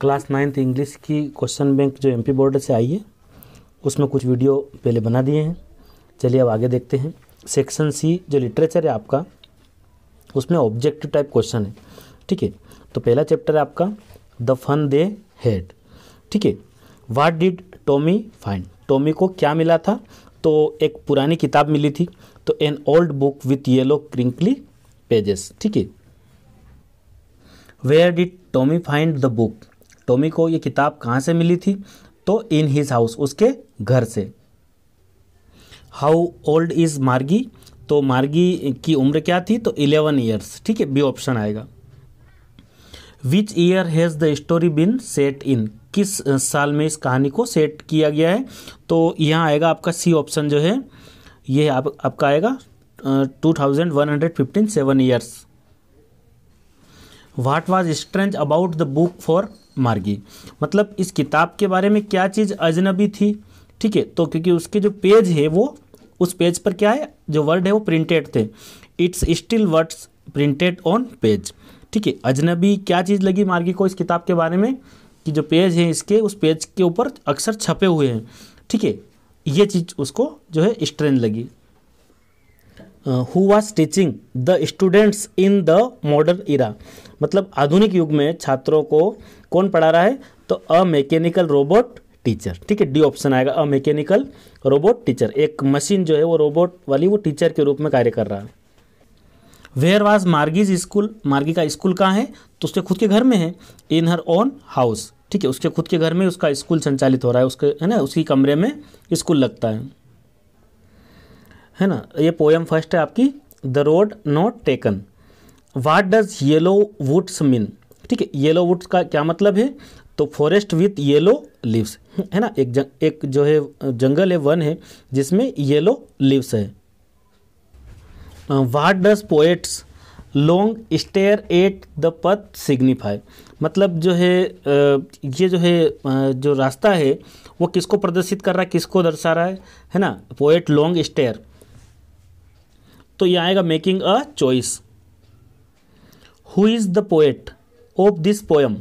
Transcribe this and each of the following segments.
class ninth English की question bank जो MP board से आई है उसमें कुछ वीडियो पहले बना दिए हैं चलिए अब आगे देखते हैं सेक्शन सी जो लिटरेचर है आपका उसमें ऑब्जेक्टिव टाइप क्वेश्चन है ठीक है तो पहला चैप्टर है आपका द फन दे हेड ठीक है what did Tommy find Tommy को क्या मिला था तो एक पुरानी किताब मिली थी तो an old book with yellow crinkly pages ठीक है where did Tommy find the book Tommy को ये किताब कहाँ से मिली थी तो इन हिज हाउस उसके घर से हाउ ओल्ड इज़ मार्गी तो मार्गी की उम्र क्या थी तो इलेवन ईयर्स ठीक है बी ऑप्शन आएगा which year has the story been set in किस साल में इस कहानी को सेट किया गया है तो यहाँ आएगा आपका सी ऑप्शन जो है ये आप, आपका आएगा two thousand one hundred fifteen seven years what was strange about the book for Margie मतलब इस किताब के बारे में क्या चीज़ अजनबी थी ठीक है तो क्योंकि उसके जो पेज है वो उस पेज पर क्या है जो वर्ड है वो प्रिंटेड थे it's still words printed on page ठीक है अजनबी क्या चीज़ लगी मार्गी को इस किताब के बारे में कि जो पेज है इसके उस पेज के ऊपर अक्सर छपे हुए हैं ठीक है ये चीज़ उसको जो है स्ट्रेंथ लगी who was teaching the students in the modern era मतलब आधुनिक युग में छात्रों को कौन पढ़ा रहा है तो अ मैकेनिकल रोबोट टीचर ठीक है डी ऑप्शन आएगा अ मैकेनिकल रोबोट टीचर एक मशीन जो है वो रोबोट वाली वो टीचर के रूप में कार्य कर रहा है वेयर वाज मार्गीज स्कूल मार्गी का स्कूल कहाँ है तो उसके खुद के घर में है इन हर ओन हाउस ठीक है उसके खुद के घर में उसका स्कूल संचालित हो रहा है उसके है ना उसकी कमरे में स्कूल लगता है है ना ये पोएम फर्स्ट है आपकी the road not taken what does yellow woods mean ठीक है येलो वुड्स का क्या मतलब है तो फॉरेस्ट विथ येलो लिव्स है ना एक जंग, एक जो है जंगल है वन है जिसमें येलो लिव्स है what does poets long stare at the path signify मतलब जो है uh, ये जो है uh, जो रास्ता है वो किसको प्रदर्शित कर रहा है किसको दर्शा रहा है है ना पोएट लॉन्ग स्टेयर तो ये आएगा making a choice who is the poet of this poem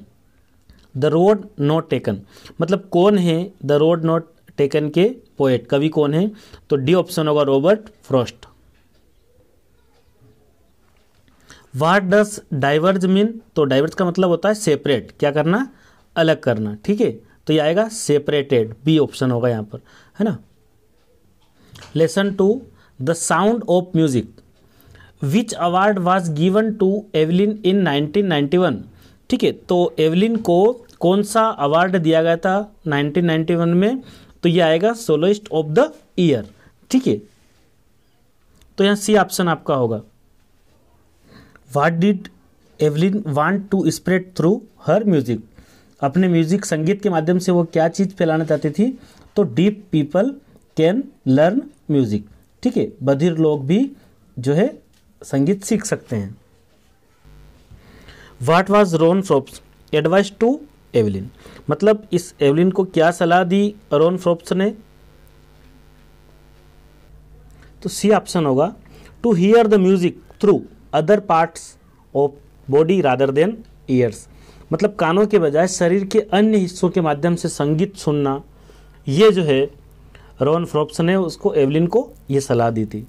the road not taken मतलब कौन है द रोड नॉट टेकन के पोएट कवि कौन है तो डी ऑप्शन होगा Robert Frost what does diverge mean तो डाइवर्ज का मतलब होता है सेपरेट क्या करना अलग करना ठीक है तो ये आएगा सेपरेटेड बी ऑप्शन होगा यहां पर है ना lesson two the sound of music which award was given to Evelyn in 1991 ठीक है तो एवलिन को कौन सा अवार्ड दिया गया था 1991 में तो ये आएगा सोलोइस्ट ऑफ द ईयर ठीक है तो यहाँ सी ऑप्शन आपका होगा what did Evelyn want to spread through her music अपने म्यूजिक संगीत के माध्यम से वो क्या चीज़ फैलाना चाहती थी तो deaf people can learn music ठीक है बधिर लोग भी जो है संगीत सीख सकते हैं what was Ron Soaps advice to Evelyn मतलब इस एवलिन को क्या सलाह दी रोन सोप्स ने तो सी ऑप्शन होगा to hear the music through other parts of body rather than ears मतलब कानों के बजाय शरीर के अन्य हिस्सों के माध्यम से संगीत सुनना ये जो है रोन फ्रोप्स ने उसको एवलिन को ये सलाह दी थी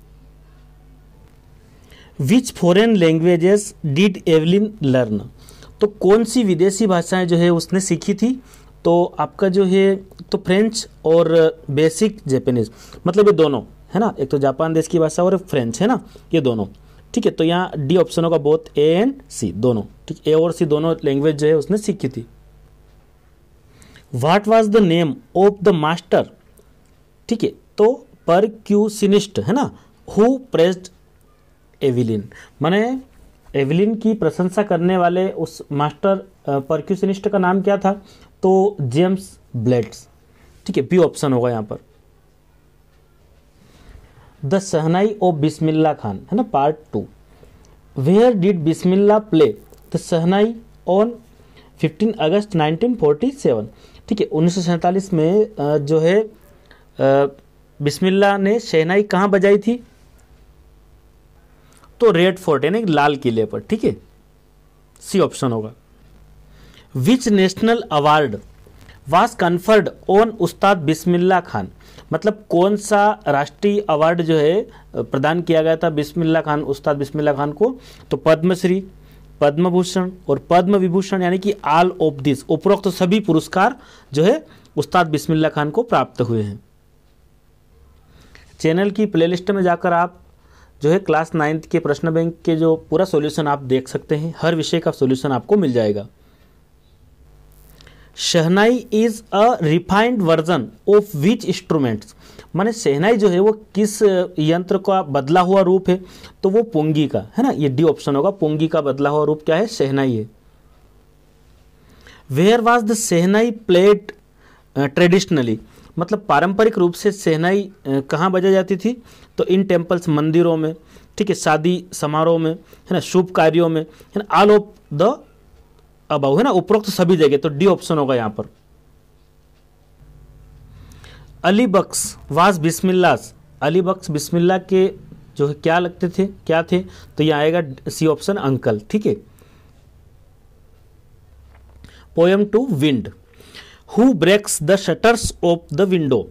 which foreign languages did Evelyn learn तो कौन सी विदेशी भाषाएं जो है उसने सीखी थी तो आपका जो है तो फ्रेंच और बेसिक जैपनीज मतलब ये दोनों है ना एक तो जापान देश की भाषा और फ्रेंच है ना ये दोनों ठीक है तो यहाँ डी ऑप्शन होगा बोथ ए एंड सी दोनों ठीक ए और सी दोनों लैंग्वेज जो है उसने सीखी थी what was the name of the master ठीक है तो पर क्यू सिनिस्ट है ना हु प्रेस्ड एविलिन मैंने एविलिन की प्रशंसा करने वाले उस मास्टर परक्यूशनिस्ट का नाम क्या था तो जेम्स ब्लेड्स ठीक है बी ऑप्शन होगा यहाँ पर द सहनाई ऑफ बिस्मिल्ला खान है ना part two where did Bismillah play the shehnai on 15 August 1947 ठीक है उन्नीस में जो है बिस्मिल्ला ने शहनाई कहाँ बजाई थी तो रेड फोर्ट यानी लाल किले पर ठीक है सी ऑप्शन होगा which national award was conferred on Ustad Bismillah Khan मतलब कौन सा राष्ट्रीय अवार्ड जो है प्रदान किया गया था बिस्मिल्ला खान उस्ताद बिस्मिल्ला खान को तो पद्मश्री पद्म भूषण और पद्म विभूषण यानी कि आल ऑफ दिस उपरोक्त तो सभी पुरस्कार जो है उस्ताद बिस्मिल्ला खान को प्राप्त हुए हैं चैनल की प्लेलिस्ट में जाकर आप जो है क्लास नाइन्थ के प्रश्न बैंक के जो पूरा सॉल्यूशन आप देख सकते हैं हर विषय का सॉल्यूशन आपको मिल जाएगा shehnai is a refined version of which instruments माने शहनाई जो है वो किस यंत्र का बदला हुआ रूप है तो वो पोंगी का है ना ये डी ऑप्शन होगा पोंगी का बदला हुआ रूप क्या है शहनाई है where was the shehnai played traditionally मतलब पारंपरिक रूप से सेहनाई कहाँ बजाई जाती थी तो इन टेम्पल्स मंदिरों में ठीक है शादी समारोह में है ना शुभ कार्यों में है ना ऑल ऑफ द अबाउ है ना उपरोक्त तो सभी जगह तो डी ऑप्शन होगा यहां पर अली बख्श वास बिस्मिल्लास अली बख्श बिस्मिल्ला के जो है क्या लगते थे क्या थे तो यहां आएगा सी ऑप्शन अंकल ठीक है poem two wind who breaks the shutters of the window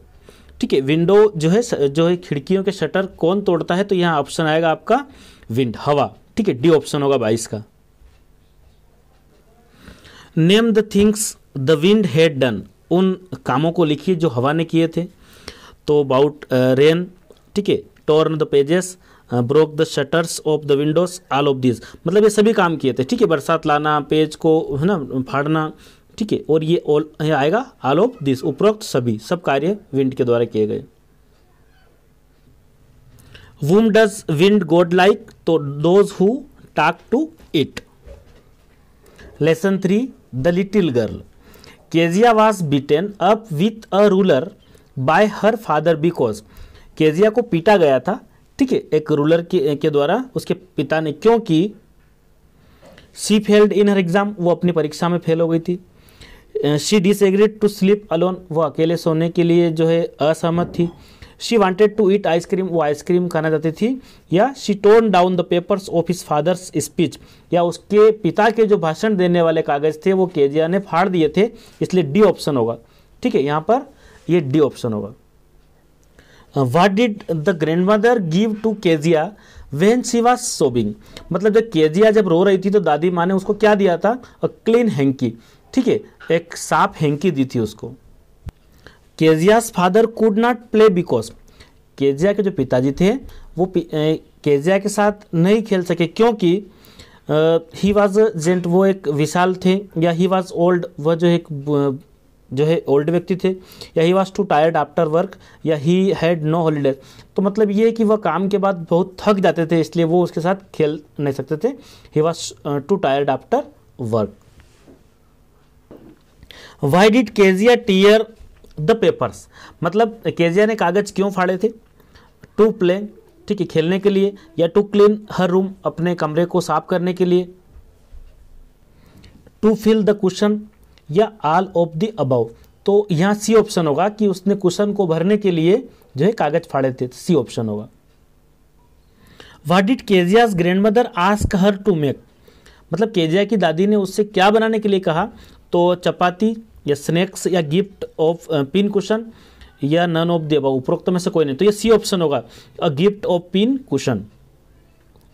ठीक है विंडो जो है जो है खिड़कियों के शटर कौन तोड़ता है तो यहाँ ऑप्शन आएगा आपका विंड हवा ठीक है डी ऑप्शन होगा बाईस का name the things the wind had done उन कामों को लिखिए जो हवा ने किए थे तो अबाउट रेन uh, ठीक है torn the pages broke the shutters of the windows all of this मतलब ये सभी काम किए थे ठीक है बरसात लाना पेज को है ना फाड़ना ठीक है और ये ऑल आएगा ऑल ऑफ दिस उपरोक्त सभी सब कार्य विंड के द्वारा किए गए whom does wind god like तो those who talk to it lesson three the little girl Kezia was beaten up with a ruler by her father because Kezia को पीटा गया था ठीक है एक रूलर के, के द्वारा उसके पिता ने क्योंकि see failed in her exam वो अपनी परीक्षा में फेल हो गई थी she dis to sleep alone वो अकेले सोने के लिए जो है असहमत थी she wanted to eat ice cream वो आइसक्रीम खाना चाहती थी या she torn down the papers of his father's speech या उसके पिता के जो भाषण देने वाले कागज थे वो केजिया ने फाड़ दिए थे इसलिए डी ऑप्शन होगा ठीक है यहाँ पर ये डी ऑप्शन होगा what did the grandmother give to Kezia when she was sobbing मतलब जब केजिया जब रो रही थी तो दादी माँ ने उसको क्या दिया था अ क्लीन हैंकी ठीक है एक सांप हेंकी दी थी उसको Kezia's father could not play because Kezia के जो पिताजी थे वो केजिया के साथ नहीं खेल सके क्योंकि ही वॉज जेंट वो एक विशाल थे या ही वॉज ओल्ड वह जो एक जो है ओल्ड व्यक्ति थे या he was too tired after work या ही हैड नो हॉलीडे तो मतलब ये है कि वह काम के बाद बहुत थक जाते थे इसलिए वो उसके साथ खेल नहीं सकते थे he was too tired after work why did Kezia tear the papers मतलब केजिया ने कागज क्यों फाड़े थे टू प्ले ठीक है खेलने के लिए या टू क्लीन हर रूम अपने कमरे को साफ करने के लिए टू फिल द क्वेश्चन या आल ऑफ द अबव तो यहाँ सी ऑप्शन होगा कि उसने क्वेश्चन को भरने के लिए जो है कागज फाड़े थे सी ऑप्शन होगा what did Kezia's grandmother ask her to make मतलब केजिया की दादी ने उससे क्या बनाने के लिए कहा तो चपाती या स्नैक्स या गिफ्ट ऑफ पिन कुशन या नन ऑफ दे उपरोक्त में से कोई नहीं तो ये सी ऑप्शन होगा a gift of pin cushion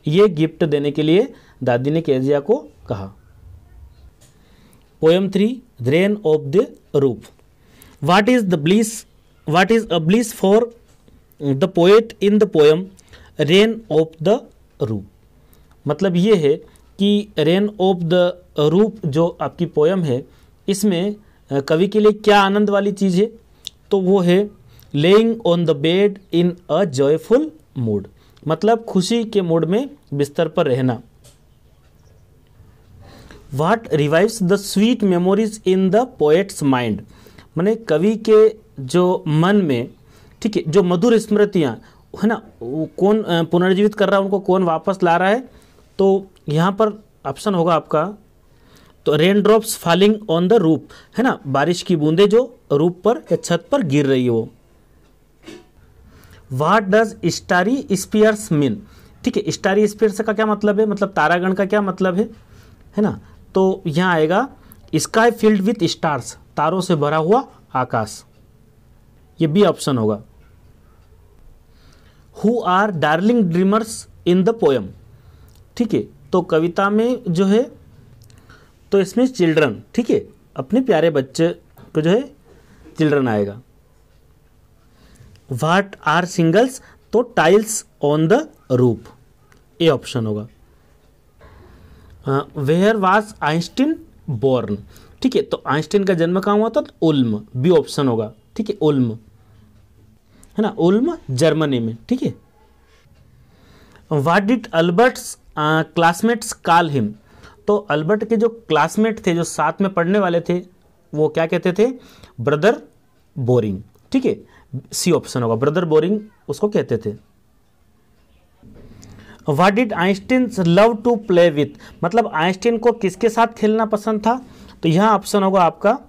ये गिफ्ट देने के लिए दादी ने केजिया को कहा poem three rain of the roof what is the bliss what is a bliss for the poet in the poem rain of the roof मतलब ये है कि रेन ऑफ द रूप जो आपकी पोयम है इसमें कवि के लिए क्या आनंद वाली चीज़ है तो वो है lying on the bed in a joyful mood मतलब खुशी के मूड में बिस्तर पर रहना what revives the sweet memories in the poet's mind मैंने कवि के जो मन में ठीक है जो मधुर स्मृतियाँ है ना कौन पुनर्जीवित कर रहा है उनको कौन वापस ला रहा है तो यहाँ पर ऑप्शन होगा आपका तो raindrops falling on the roof है ना बारिश की बूंदें जो रूप पर या छत पर गिर रही हो what does starry spheres mean ठीक है स्टारी स्पीयर्स का क्या मतलब है मतलब तारागण का क्या मतलब है है ना तो यहाँ आएगा स्काई फील्ड विथ स्टार्स तारों से भरा हुआ आकाश ये बी ऑप्शन होगा who are darling dreamers in the poem ठीक है तो कविता में जो है तो इसमें चिल्ड्रन ठीक है अपने प्यारे बच्चे को जो है चिल्ड्रन आएगा वाट आर सिंगल्स तो tiles on the roof A option होगा वेयर वाज आइंस्टीन बोर्न ठीक है तो आइंस्टीन का जन्म कहाँ हुआ था तो उल्म बी ऑप्शन होगा ठीक है उल्म है ना उल्म जर्मनी में ठीक है what did Albert's classmates call him तो अल्बर्ट के जो क्लासमेट थे जो साथ में पढ़ने वाले थे वो क्या कहते थे ब्रदर बोरिंग ठीक है सी ऑप्शन होगा ब्रदर बोरिंग उसको कहते थे what did Einstein love to play with मतलब आइंस्टीन को किसके साथ खेलना पसंद था तो यह ऑप्शन होगा आपका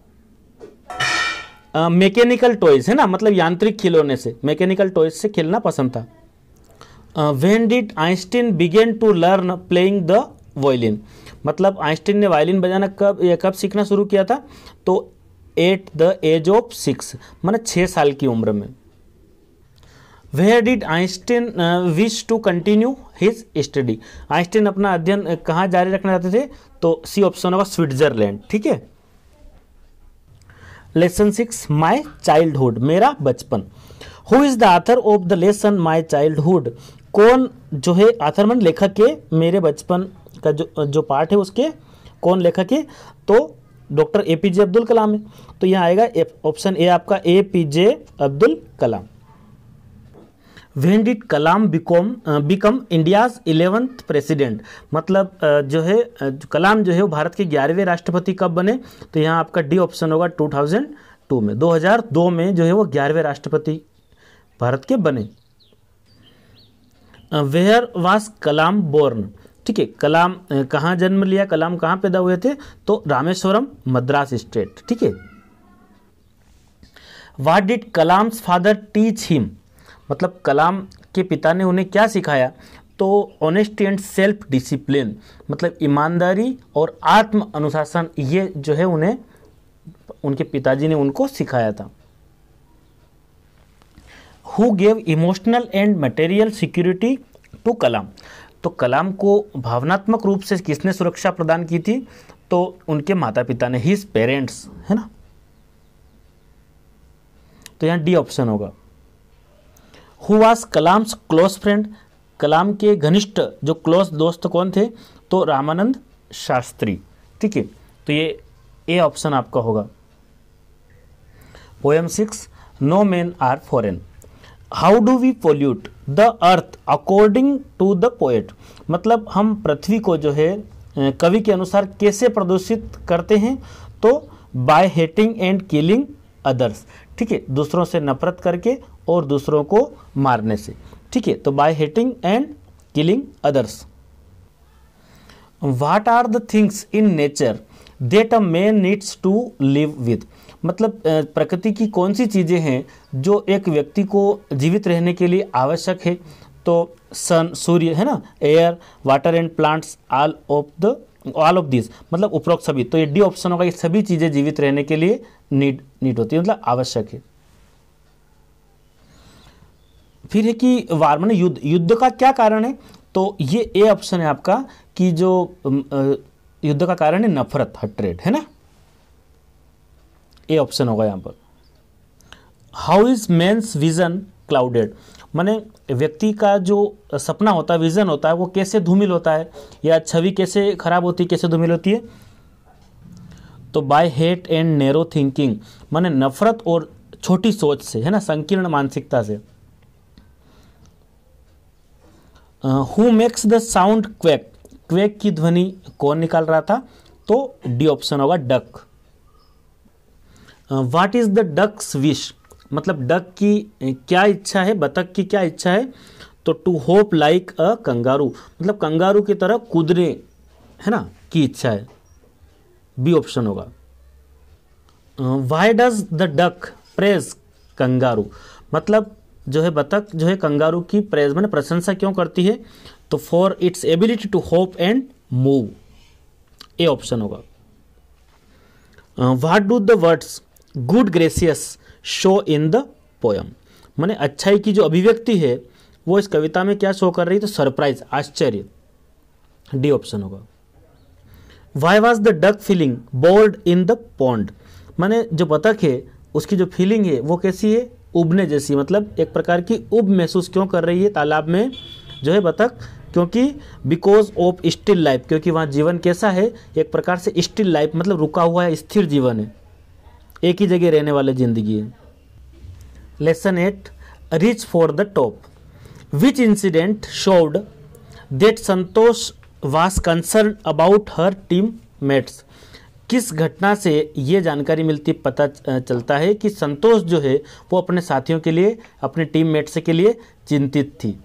मैकेनिकल टॉयज है ना मतलब यांत्रिक खिलौने से मैकेनिकल टॉयज से खेलना पसंद था when did Einstein begin to learn playing the violin मतलब आइंस्टीन ने वायलिन बजाना कब या कब सीखना शुरू किया था तो at the age of six माना छः साल की उम्र में where did Einstein wish to continue his study Einstein अपना अध्ययन uh, कहाँ जारी रखना चाहते थे तो सी ऑप्शन होगा स्विट्जरलैंड ठीक है लेसन सिक्स माई चाइल्डहुड मेरा बचपन who is the author of the lesson my childhood कौन जो है आथरमन लेखक के मेरे बचपन का जो जो पार्ट है उसके कौन लेखक है तो doctor A P J Abdul Kalam है तो यहाँ आएगा ऑप्शन ए आपका A P J Abdul Kalam when did Kalam become become India's eleventh president मतलब uh, जो है uh, कलाम जो है वो भारत के ग्यारहवें राष्ट्रपति कब बने तो यहाँ आपका डी ऑप्शन होगा 2002 में 2002 में जो है वो ग्यारहवें राष्ट्रपति भारत के बने वेयर वास कलाम बोर्न ठीक है कलाम कहाँ जन्म लिया कलाम कहाँ पैदा हुए थे तो रामेश्वरम मद्रास स्टेट ठीक है what did Kalam's father teach him मतलब कलाम के पिता ने उन्हें क्या सिखाया तो ऑनेस्टी एंड सेल्फ डिसिप्लिन मतलब ईमानदारी और आत्म अनुशासन ये जो है उन्हें उनके पिताजी ने उनको सिखाया था who gave emotional and material security to Kalam तो कलाम को भावनात्मक रूप से किसने सुरक्षा प्रदान की थी तो उनके माता पिता ने हिज पेरेंट्स है ना तो यहाँ डी ऑप्शन होगा who was Kalam's close friend Kalam के घनिष्ठ जो क्लोज दोस्त कौन थे तो रामानंद शास्त्री ठीक है तो ये ए ऑप्शन आपका होगा poem six no men are foreign how do we pollute the earth according to the poet मतलब हम पृथ्वी को जो है कवि के अनुसार कैसे प्रदूषित करते हैं तो by hating and killing others ठीक है दूसरों से नफरत करके और दूसरों को मारने से ठीक है तो by hating and killing others what are the things in nature that a man needs to live with मतलब प्रकृति की कौन सी चीज़ें हैं जो एक व्यक्ति को जीवित रहने के लिए आवश्यक है तो सन सूर्य है ना air water and plants all of the all of this मतलब उपरोक्त सभी तो ये डी ऑप्शन होगा ये सभी चीज़ें जीवित रहने के लिए नीड नीड होती है मतलब आवश्यक है फिर है कि वार मैंने युद्ध युद्ध का क्या कारण है तो ये ए ऑप्शन है आपका कि जो युद्ध का कारण है नफरत हट्रेड है ना ए ऑप्शन होगा यहाँ पर how is men's vision clouded माने व्यक्ति का जो सपना होता है विजन होता है वो कैसे धूमिल होता है या छवि कैसे खराब होती है कैसे धूमिल होती है तो by hate and narrow thinking माने नफरत और छोटी सोच से है ना संकीर्ण मानसिकता से who makes the sound quack quack की ध्वनि कौन निकाल रहा था तो डी ऑप्शन होगा duck what is the duck's wish मतलब डक की क्या इच्छा है बतख की क्या इच्छा है तो to hop like a kangaroo मतलब कंगारू की तरह कुदरे है ना की इच्छा है बी ऑप्शन होगा why does the duck praise kangaroo मतलब जो है बतख जो है कंगारू की प्रेज मैंने प्रशंसा क्यों करती है तो for its ability to hop and move A option होगा what do the words good gracious show in the poem मैंने अच्छाई की जो अभिव्यक्ति है वो इस कविता में क्या शो कर रही है तो सरप्राइज आश्चर्य डी ऑप्शन होगा why was the duck feeling bold in the pond मैंने जो बतख है उसकी जो फीलिंग है वो कैसी है उबने जैसी मतलब एक प्रकार की उब महसूस क्यों कर रही है तालाब में जो है बतख क्योंकि बिकॉज ऑफ स्टिल लाइफ क्योंकि वहाँ जीवन कैसा है एक प्रकार से स्टिल लाइफ मतलब रुका हुआ है स्थिर जीवन है एक ही जगह रहने वाले ज़िंदगी है lesson eight reach for the top which incident showed that Santosh was concerned about her teammates किस घटना से ये जानकारी मिलती पता चलता है कि संतोष जो है वो अपने साथियों के लिए अपने टीम मेट्स के लिए चिंतित थी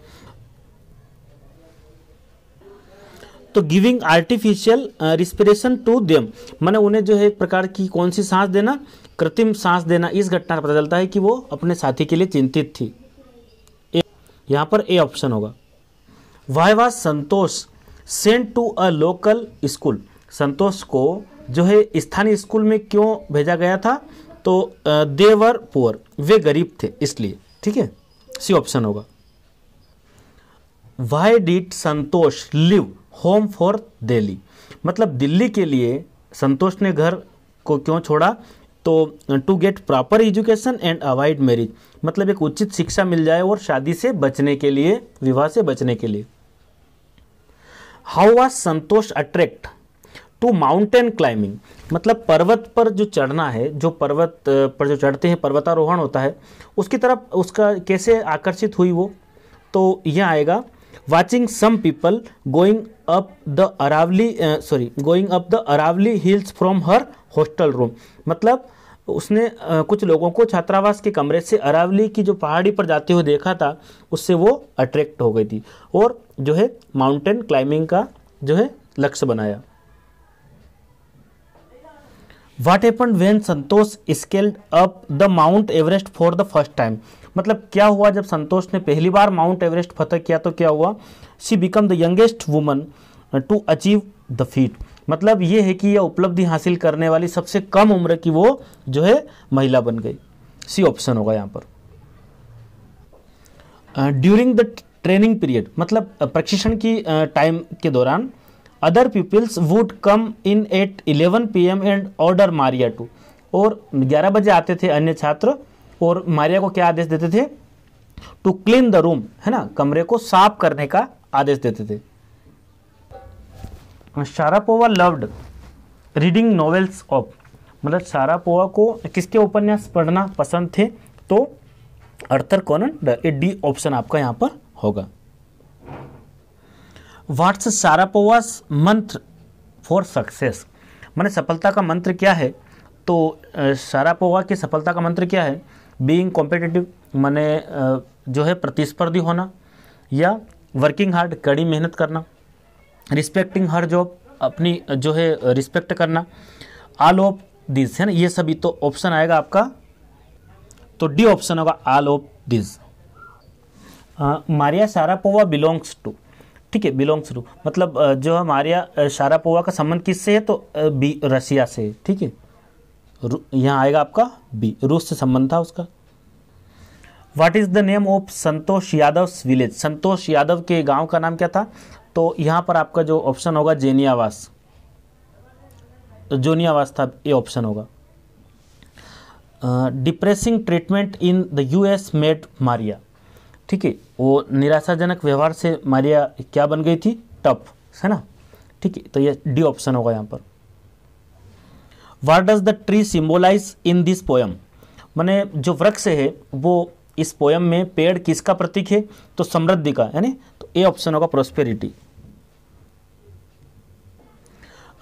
तो giving artificial respiration to them मैंने उन्हें जो है एक प्रकार की कौन सी सांस देना कृत्रिम सांस देना इस घटना का पता चलता है कि वो अपने साथी के लिए चिंतित थी यहाँ पर ए ऑप्शन होगा why was Santosh sent to a local school Santosh को जो है स्थानीय स्कूल में क्यों भेजा गया था तो देवर पुअर वे गरीब थे इसलिए ठीक है सी ऑप्शन होगा why did Santosh leave home for Delhi मतलब दिल्ली के लिए संतोष ने घर को क्यों छोड़ा तो to get proper education and avoid marriage मतलब एक उचित शिक्षा मिल जाए और शादी से बचने के लिए विवाह से बचने के लिए how was Santosh attract to mountain climbing मतलब पर्वत पर जो चढ़ना है जो पर्वत पर जो चढ़ते हैं पर्वतारोहण होता है उसकी तरफ उसका कैसे आकर्षित हुई वो तो यह आएगा watching some people going up the Aravalli sorry going up the Aravalli hills from her hostel room मतलब उसने कुछ लोगों को छात्रावास के कमरे से अरावली की जो पहाड़ी पर जाते हुए देखा था उससे वो अट्रैक्ट हो गई थी और जो है माउंटेन क्लाइंबिंग का जो है लक्ष्य बनाया what happen when Santosh scaled up the Mount Everest for the first time मतलब क्या हुआ जब संतोष ने पहली बार माउंट एवरेस्ट फतह किया तो क्या हुआ she become the youngest woman to achieve the feat मतलब ये है कि यह उपलब्धि हासिल करने वाली सबसे कम उम्र की वो जो है महिला बन गई सी ऑप्शन होगा यहाँ पर ड्यूरिंग द ट्रेनिंग पीरियड मतलब प्रशिक्षण की टाइम के दौरान other peoples would come in at 11 PM and order Maria to और 11 बजे आते थे अन्य छात्र और मारिया को क्या आदेश देते थे टू क्लीन द रूम है ना कमरे को साफ करने का आदेश देते थे Sharapova loved reading novels of मतलब शारापोवा को किसके उपन्यास पढ़ना पसंद थे तो अर्थर कॉनन डी ऑप्शन आपका यहां पर होगा what's Sharapova mantra for success मैंने सफलता का मंत्र क्या है तो शारापोवा की सफलता का मंत्र क्या है बीइंग कॉम्पिटिटिव मैंने जो है प्रतिस्पर्धी होना या वर्किंग हार्ड कड़ी मेहनत करना रिस्पेक्टिंग हर जॉब अपनी जो है रिस्पेक्ट करना आल ऑफ दिस है ना ये सभी तो ऑप्शन आएगा आपका तो डी ऑप्शन होगा all of this Maria Sharapova belongs to ठीक है बिलोंग्स टू मतलब जो है मारिया शारापोवा का संबंध किससे है तो बी रसिया से ठीक है यहाँ आएगा आपका बी रूस से संबंध था उसका what is the name of Santosh Yadav village Santosh Yadav के गांव का नाम क्या था तो यहाँ पर आपका जो ऑप्शन होगा जेनियावास तो जोनियावास था ये ऑप्शन होगा depressing treatment in the US made Maria ठीक है वो निराशाजनक व्यवहार से मारिया क्या बन गई थी टफ है ना ठीक है तो ये डी ऑप्शन होगा यहाँ पर what does the tree symbolise in this poem मैंने जो वृक्ष है वो इस पोयम में पेड़ किसका प्रतीक है तो समृद्धि का यानी ए ऑप्शन होगा prosperity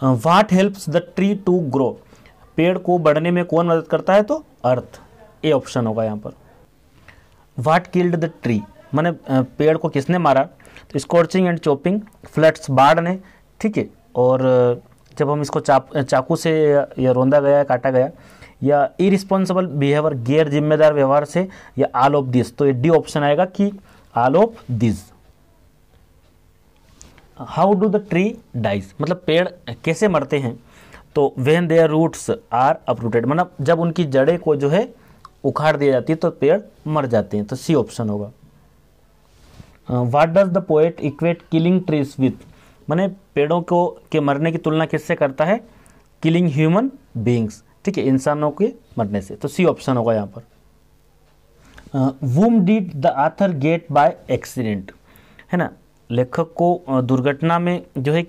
what helps the tree to grow पेड़ को बढ़ने में कौन मदद करता है तो अर्थ ए ऑप्शन होगा यहां पर वाट किल्ड द ट्री मैंने पेड़ को किसने मारा तो स्कॉर्चिंग एंड चॉपिंग फ्लड्स बाढ़ ने ठीक है और uh, जब हम इसको चाप uh, चाकू से uh, या रोंदा गया काटा गया या इरिस्पॉन्सिबल बिहेवियर गैर जिम्मेदार व्यवहार से या आल ऑफ दिस तो ये डी ऑप्शन आएगा कि all of this how do the tree dies मतलब पेड़ कैसे मरते हैं तो when their roots are uprooted मतलब जब उनकी जड़ें को जो है उखाड़ दिया जाती है तो पेड़ मर जाते हैं तो सी ऑप्शन होगा what does the poet equate killing trees with मैंने पेड़ों को के मरने की तुलना किससे करता है किलिंग ह्यूमन बींग्स ठीक है इंसानों के मरने से तो सी ऑप्शन होगा यहाँ पर whom did the author get by accident है ना लेखक को दुर्घटना में जो है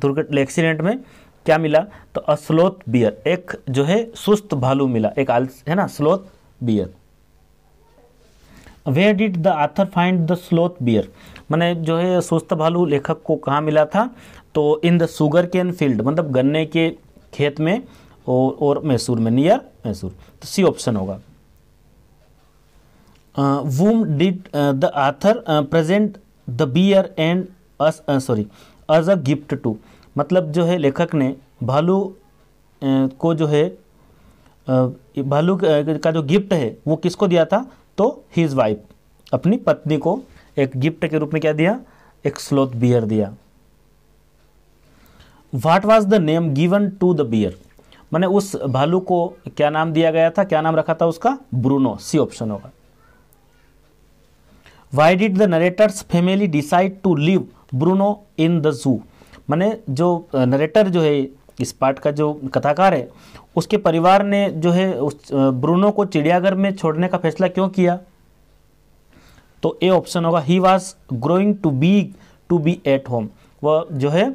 दुर्घटना एक्सीडेंट में क्या मिला तो अस्लोत बियर एक जो है सुस्त भालू मिला एक आल है ना sloth bear where did the author find the sloth bear मैंने जो है सुस्त भालू लेखक को कहाँ मिला था तो in the sugarcane field मतलब गन्ने के खेत में और और मैसूर में नियर मैसूर तो सी ऑप्शन होगा whom did the author present the bear and us sorry as a gift to मतलब जो है लेखक ने भालू को जो है भालू का जो गिफ्ट है वो किसको दिया था तो हिज वाइफ अपनी पत्नी को एक गिफ्ट के रूप में क्या दिया एक स्लोथ बियर दिया what was the name given to the bear मैंने उस भालू को क्या नाम दिया गया था क्या नाम रखा था उसका ब्रूनो सी ऑप्शन होगा why did the narrator's family decide to live Bruno in the zoo मैंने जो नरेटर जो है इस पार्ट का जो कथाकार है उसके परिवार ने जो है उस ब्रूनो को चिड़ियाघर में छोड़ने का फैसला क्यों किया तो ए ऑप्शन होगा he was growing to be to be at home वह जो है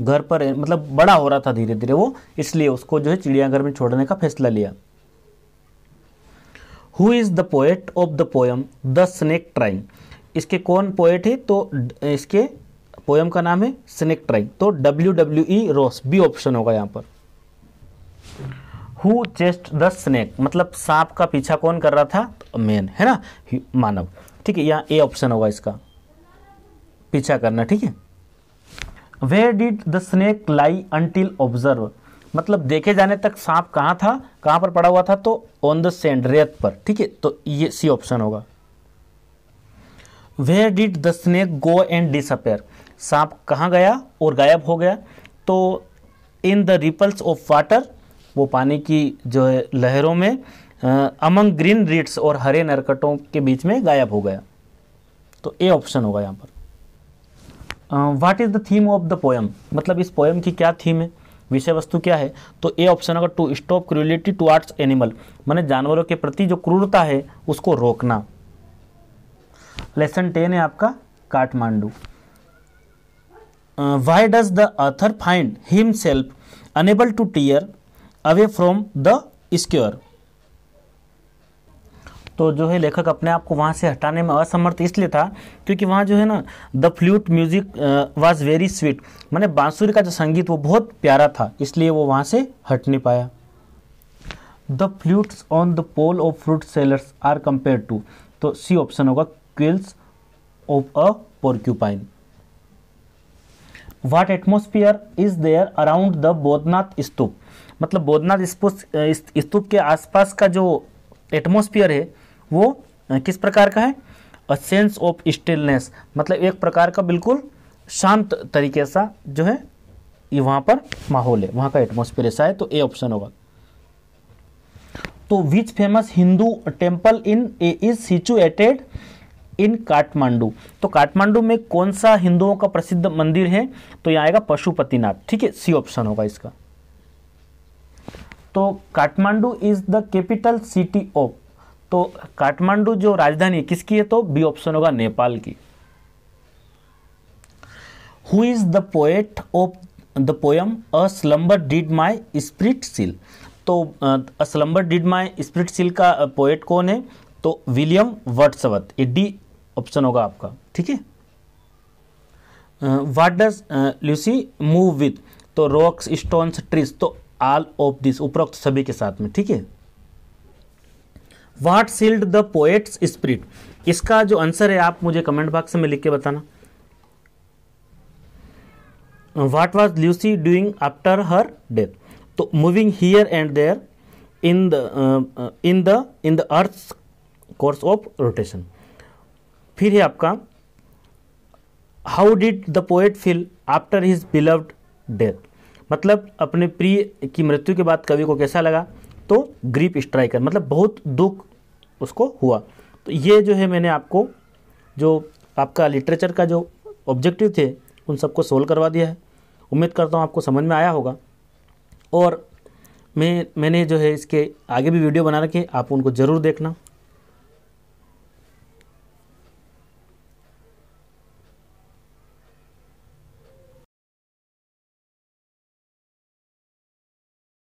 घर पर मतलब बड़ा हो रहा था धीरे धीरे वो इसलिए उसको जो है चिड़ियाघर में छोड़ने का फैसला लिया who is the poet of the poem the snake trying इसके कौन पोएट है तो इसके पोयम का नाम है स्नेक ट्राइंग तो W W E Ross B option होगा यहां पर हु चेस्ट द स्नेक मतलब सांप का पीछा कौन कर रहा था मैन है ना मानव ठीक है यहाँ ए ऑप्शन होगा इसका पीछा करना ठीक है where did the snake lie until observe मतलब देखे जाने तक सांप कहाँ था कहाँ पर पड़ा हुआ था तो ऑन द सेंड रेत पर ठीक है तो ये सी ऑप्शन होगा where did the snake go and disappear सांप कहाँ गया और गायब हो गया तो in the ripples of water वो पानी की जो है लहरों में अमंग ग्रीन रीड्स और हरे नरकटों के बीच में गायब हो गया तो ए ऑप्शन होगा यहाँ पर what is the theme of the poem मतलब इस पोयम की क्या थीम है विषय वस्तु क्या है तो ए ऑप्शन होगा to stop cruelty towards animal मैंने जानवरों के प्रति जो क्रूरता है उसको रोकना लेसन टेन है आपका Kathmandu why does the author find himself unable to tear away from the square तो जो है लेखक अपने आप को वहाँ से हटाने में असमर्थ इसलिए था क्योंकि वहाँ जो है ना the flute music was very sweet मैंने बांसुरी का जो संगीत वो बहुत प्यारा था इसलिए वो वहाँ से हट नहीं पाया the flutes on the pole of fruit sellers are compare to तो सी ऑप्शन होगा क्विल्स मतलब of a porcupine what atmosphere is there around the Boudhanath stupa मतलब बोधनाथ स्तूप के आसपास का जो एटमोस्फियर है वो किस प्रकार का है अ सेंस ऑफ स्टिलनेस मतलब एक प्रकार का बिल्कुल शांत तरीके सा जो है ये वहां पर माहौल है वहां का एटमोसफियर ऐसा है तो ए ऑप्शन होगा तो which famous Hindu temple in A is situated in Kathmandu तो काठमांडू में कौन सा हिंदुओं का प्रसिद्ध मंदिर है तो यहाँ आएगा पशुपतिनाथ ठीक है सी ऑप्शन होगा इसका तो Kathmandu is the capital city of तो काठमांडू जो राजधानी है किसकी है तो बी ऑप्शन होगा नेपाल की who is the poet of the poem a slumber did my spirit seal तो a slumber did my spirit seal का पोएट कौन है तो विलियम वर्ड्सवर्थ ये डी ऑप्शन होगा आपका ठीक है what does Lucy move with तो रॉक्स स्टोन्स ट्रीज तो ऑल ऑफ दिस उपरोक्त सभी के साथ में ठीक है what sealed the poet's spirit इसका जो आंसर है आप मुझे कमेंट बॉक्स में लिख के बताना what was Lucy doing after her death तो moving here and there in the in the in the earth course of rotation फिर है आपका how did the poet feel after his beloved death मतलब अपने प्रिय की मृत्यु के बाद कवि को कैसा लगा तो ग्रीप स्ट्राइकर मतलब बहुत दुख उसको हुआ तो ये जो है मैंने आपको जो आपका लिटरेचर का जो ऑब्जेक्टिव थे उन सबको सोल्व करवा दिया है उम्मीद करता हूँ आपको समझ में आया होगा और मैं मैंने जो है इसके आगे भी वीडियो बना रखे आप उनको ज़रूर देखना